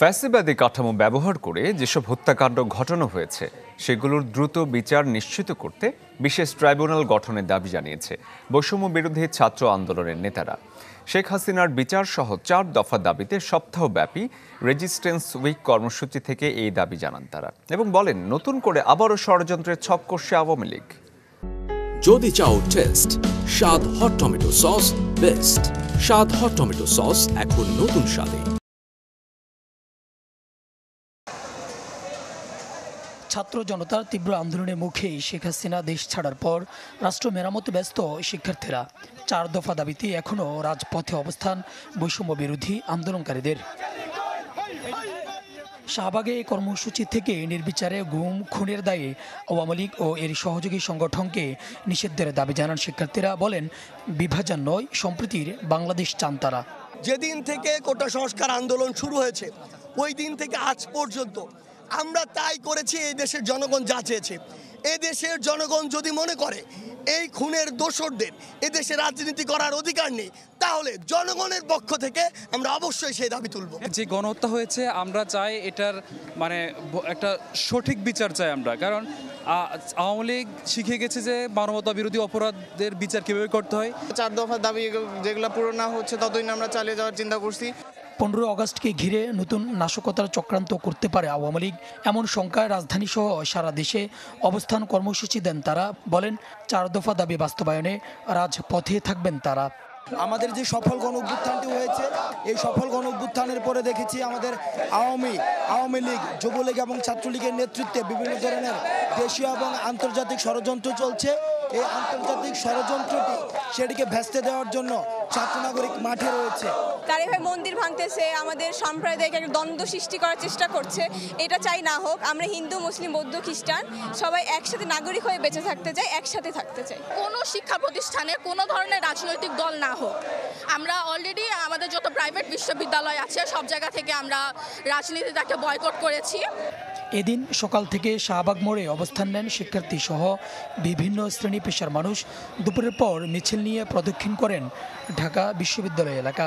ফ্যাসিবাদী কাঠামো ব্যবহার করে যেসব হত্যাকাণ্ড ঘটানো হয়েছে সেগুলোর দ্রুত বিচার নিশ্চিত করতে বিশেষ ট্রাইব্যুনাল গঠনের দাবি জানিয়েছে বৈষম্য বিরোধী ছাত্র আন্দোলনের নেতারা শেখ হাসিনার বিচার সহ চার দফা দাবিতে সপ্তাহব্যাপী রেজিস্ট্যান্স উইক কর্মসূচি থেকে এই দাবি জানান তারা এবং বলেন নতুন করে আবারও ষড়যন্ত্রের ছক করছে আওয়ামী লীগ যদি চাও টেস্ট স্বাদ হট টমেটো সস বেস্ট স্বাদ হট টমেটো সস এখন নতুন স্বাদে ছাত্র জনতার তীব্র আন্দোলনের মুখে শেখ হাসিনা দেশ ছাড়ার পর রাষ্ট্র মেরামত ব্যস্ত শিক্ষার্থীরা চার দফা দাবিতে এখনও রাজপথে অবস্থান বৈষম্য বিরোধী আন্দোলনকারীদের শাহবাগে কর্মসূচি থেকে নির্বিচারে গুম খুনের দায়ে আওয়ামী লীগ ও এর সহযোগী সংগঠনকে নিষেধের দাবি জানান শিক্ষার্থীরা বলেন বিভাজন নয় সম্প্রীতির বাংলাদেশ চান তারা যেদিন থেকে কোটা সংস্কার আন্দোলন শুরু হয়েছে ওই দিন থেকে আজ পর্যন্ত আমরা তাই করেছি এই দেশের জনগণ যা চেয়েছে এদেশের জনগণ যদি মনে করে এই খুনের দোষরদের এদেশে রাজনীতি করার অধিকার নেই তাহলে জনগণের পক্ষ থেকে আমরা অবশ্যই সেই দাবি তুলব যে গণহত্যা হয়েছে আমরা চাই এটার মানে একটা সঠিক বিচার চাই আমরা কারণ আওয়ামী লীগ শিখে গেছে যে মানবতা বিরোধী অপরাধের বিচার কীভাবে করতে হয় চার দফা দাবি যেগুলো পূরণ না হচ্ছে ততদিন আমরা চালিয়ে যাওয়ার চিন্তা করছি পনেরো আগস্টকে ঘিরে নতুন নাশকতার চক্রান্ত করতে পারে আওয়ামী লীগ এমন শঙ্কায় রাজধানীসহ সারা দেশে অবস্থান কর্মসূচি দেন তারা বলেন চার দফা দাবি বাস্তবায়নে রাজপথে থাকবেন তারা আমাদের যে সফল গণ অভ্যুত্থানটি হয়েছে এই সফল গণ অভ্যুত্থানের পরে দেখেছি আমাদের আওয়ামী আওয়ামী লীগ যুবলীগ এবং ছাত্রলীগের নেতৃত্বে বিভিন্ন ধরনের দেশীয় এবং আন্তর্জাতিক ষড়যন্ত্র চলছে এই আন্তর্জাতিক ষড়যন্ত্রটি সেটিকে ভেস্তে দেওয়ার জন্য ছাত্র নাগরিক মাঠে রয়েছে তার এভাবে মন্দির ভাঙতেছে আমাদের সাম্প্রদায়িক একটা দ্বন্দ্ব সৃষ্টি করার চেষ্টা করছে এটা চাই না হোক আমরা হিন্দু মুসলিম বৌদ্ধ খ্রিস্টান সবাই একসাথে নাগরিক হয়ে বেঁচে থাকতে চাই একসাথে থাকতে চাই কোনো শিক্ষা প্রতিষ্ঠানে কোনো ধরনের রাজনৈতিক দল না হোক আমরা অলরেডি আমাদের যত প্রাইভেট বিশ্ববিদ্যালয় আছে সব জায়গা থেকে আমরা রাজনীতিটাকে বয়কট করেছি এদিন সকাল থেকে শাহবাগ মোড়ে অবস্থান নেন শিক্ষার্থী সহ বিভিন্ন শ্রেণী পেশার মানুষ দুপুরের পর মিছিল নিয়ে প্রদক্ষিণ করেন ঢাকা বিশ্ববিদ্যালয় এলাকা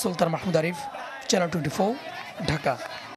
সুলতান মাহমুদ আরিফ চ্যানেল টোয়েন্টি ঢাকা